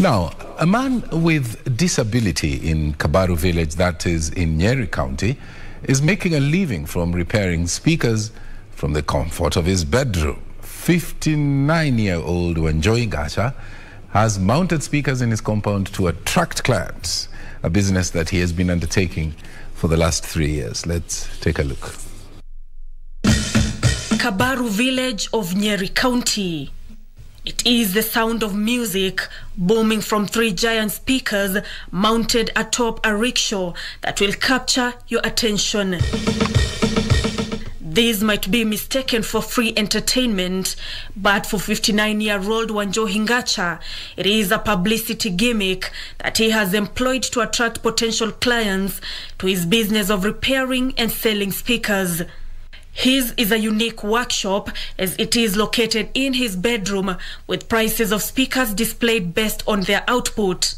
Now, a man with disability in Kabaru village, that is in Nyeri County, is making a living from repairing speakers from the comfort of his bedroom. 59-year-old Wanjoy Gacha has mounted speakers in his compound to attract clients, a business that he has been undertaking for the last three years. Let's take a look. Kabaru village of Nyeri County. It is the sound of music booming from three giant speakers mounted atop a rickshaw that will capture your attention. These might be mistaken for free entertainment, but for 59 year old Wanjo Hingacha, it is a publicity gimmick that he has employed to attract potential clients to his business of repairing and selling speakers. His is a unique workshop as it is located in his bedroom with prices of speakers displayed based on their output.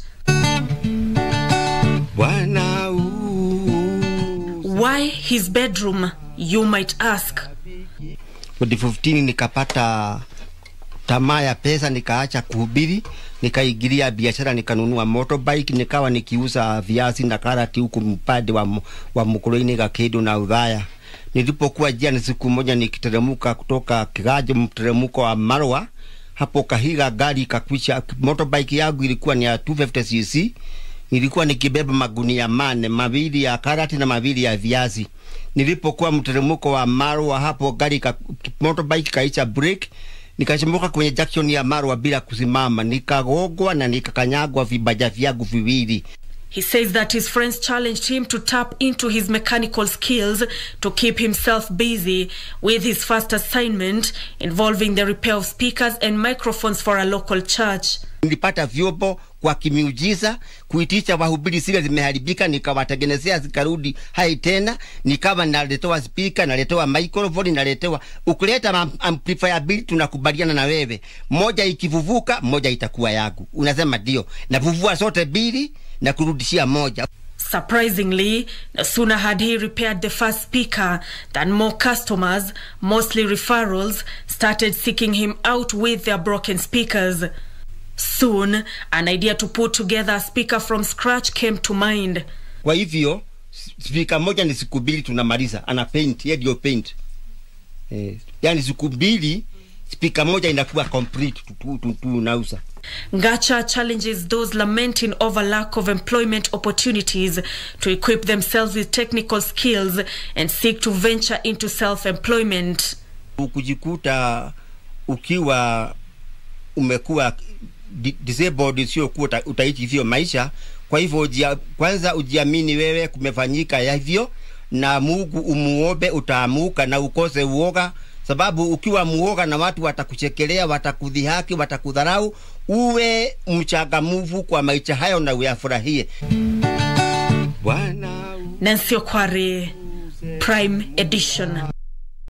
Why his bedroom, you might ask. 15 nikapata tamaa ya pesa, nikaacha kuhubiri, nikaingilia biashara, nikanunua motorbike, nikawa nikiuza viazi na karati huku mpande wa, wa Mukuruini, Gakedo na Udhaya. Nilipokuwa jana siku moja nikiteremuka kutoka Kigaje, mteremuko wa Marwa hapo Kahiga, gari kakwisha. Motobike yangu ilikuwa ni ya 250cc, nilikuwa nikibeba magunia mane, mawili ya karati na mawili ya viazi. Nilipokuwa mteremuko wa Marwa hapo, gari ka, motobike kaisha brake, nikachimbuka kwenye junction ya Marwa bila kusimama, nikagogwa na nikakanyagwa vibaja vyangu viwili. He says that his friends challenged him to tap into his mechanical skills to keep himself busy with his first assignment involving the repair of speakers and microphones for a local church. Nilipata vyombo kwa kimiujiza kuitisha wahubiri, zile zimeharibika nikawatengenezea zikarudi hai tena, nikawa naletewa spika, naletewa microphone, naletewa ukuleta amplifier bili. Tunakubaliana na wewe, moja ikivuvuka moja itakuwa yangu. Unasema ndio, navuvua sote bili na kurudishia moja. Surprisingly, Suna had he repaired the first speaker, than more customers, mostly referrals, started seeking him out with their broken speakers. Soon, an idea to put together a speaker from scratch came to mind. Kwa hivyo spika moja ni siku mbili tunamaliza, ana paint yeye ndio paint eh, yani siku mbili spika moja inakuwa complete tunauza tu, tu, tu, Gacha challenges those lamenting over lack of employment opportunities to equip themselves with technical skills and seek to venture into self-employment. Ukujikuta ukiwa umekuwa disabled, sio kuwa utaishi hivyo maisha. Kwa hivyo ujia, kwanza ujiamini wewe, kumefanyika hivyo na Mungu umuombe, utaamuka na ukose uoga, sababu ukiwa muoga na watu watakuchekelea, watakudhihaki, watakudharau, uwe muvu kwa maisha hayo na uyafurahie. Bwana Nancy Okware, Prime Edition.